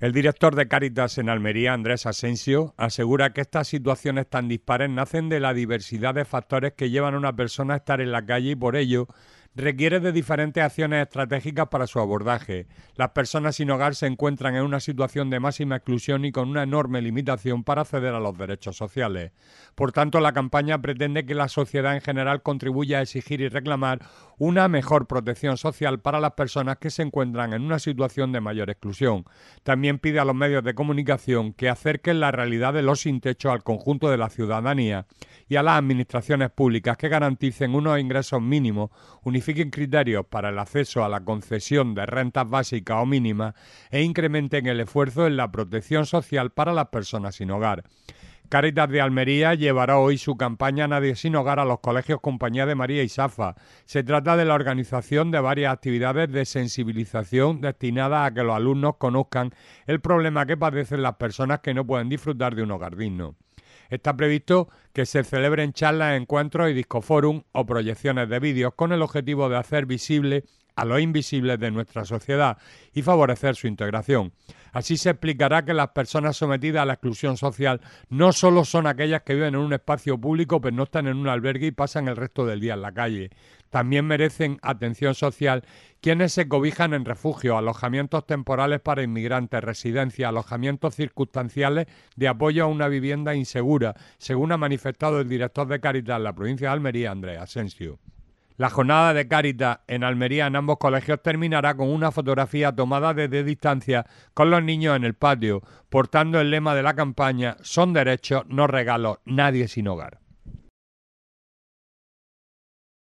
El director de Cáritas en Almería, Andrés Asensio, asegura que estas situaciones tan dispares nacen de la diversidad de factores que llevan a una persona a estar en la calle y por ello requiere de diferentes acciones estratégicas para su abordaje. Las personas sin hogar se encuentran en una situación de máxima exclusión y con una enorme limitación para acceder a los derechos sociales. Por tanto, la campaña pretende que la sociedad en general contribuya a exigir y reclamar una mejor protección social para las personas que se encuentran en una situación de mayor exclusión. También pide a los medios de comunicación que acerquen la realidad de los sin techo al conjunto de la ciudadanía y a las administraciones públicas que garanticen unos ingresos mínimos, criterios para el acceso a la concesión de rentas básicas o mínimas e incrementen el esfuerzo en la protección social para las personas sin hogar. Caritas de Almería llevará hoy su campaña Nadie sin hogar a los colegios Compañía de María y Safa. Se trata de la organización de varias actividades de sensibilización destinadas a que los alumnos conozcan el problema que padecen las personas que no pueden disfrutar de un hogar digno. Está previsto que se celebren charlas, encuentros y discoforum o proyecciones de vídeos con el objetivo de hacer visible a los invisibles de nuestra sociedad y favorecer su integración. Así se explicará que las personas sometidas a la exclusión social no solo son aquellas que viven en un espacio público pero no están en un albergue y pasan el resto del día en la calle. También merecen atención social quienes se cobijan en refugios, alojamientos temporales para inmigrantes, residencias, alojamientos circunstanciales de apoyo a una vivienda insegura, según ha manifestado el director de Caritas en la provincia de Almería, Andrés Asensio. La jornada de Cáritas en Almería en ambos colegios terminará con una fotografía tomada desde distancia con los niños en el patio, portando el lema de la campaña Son derechos, no regalos, nadie sin hogar.